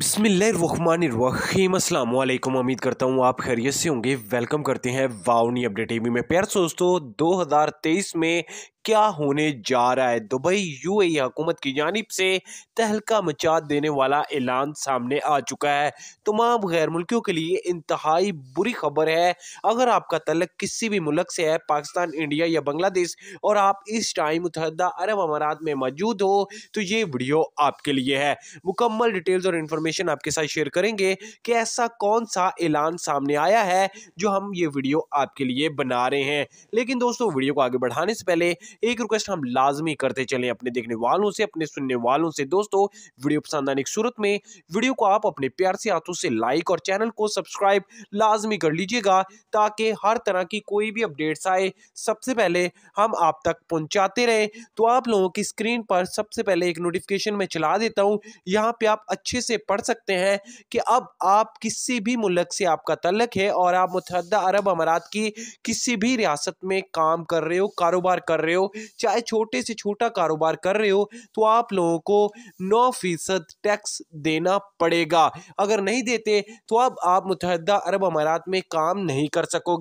अस्सलाम अल्लाम उम्मीद करता हूँ आप खैरियत से होंगे वेलकम करते हैं वाउनी अपडेट टीवी में प्यार दोस्तों 2023 में क्या होने जा रहा है दुबई यूएई हुकूमत की जानब से तहलका मचा देने वाला ऐलान सामने आ चुका है तमाम गैर मुल्कियों के लिए इंतहाई बुरी खबर है अगर आपका तलक किसी भी मुल्क से है पाकिस्तान इंडिया या बांग्लादेश और आप इस टाइम मुतहदा अरब अमारात में मौजूद हो तो ये वीडियो आपके लिए है मुकम्मल डिटेल्स और इन्फॉर्मेशन आपके साथ शेयर करेंगे कि ऐसा कौन सा ऐलान सामने आया है जो हम ये वीडियो आपके लिए बना रहे हैं लेकिन दोस्तों वीडियो को आगे बढ़ाने से पहले एक रिक्वेस्ट हम लाजमी करते चले अपने देखने वालों से अपने सुनने वालों से दोस्तों वीडियो पसंद आने की सूरत में वीडियो को आप अपने प्यार से हाथों से लाइक और चैनल को सब्सक्राइब लाजमी कर लीजिएगा ताकि हर तरह की कोई भी अपडेट्स आए सबसे पहले हम आप तक पहुंचाते रहें तो आप लोगों की स्क्रीन पर सबसे पहले एक नोटिफिकेशन में चला देता हूं यहां पे आप अच्छे से पढ़ सकते हैं कि अब आप किसी भी मुल्क से आपका तलक है और आप मुतहदा अरब अमारात की किसी भी रियासत में काम कर रहे हो कारोबार कर रहे हो हो चाहे छोटे से छोटा कारोबार कर रहे हो तो आप लोगों को नौ फीसद टैक्स देना पड़ेगा अगर नहीं देते तो अब आप मुतहदा अरब अमारात में काम नहीं कर सकोगे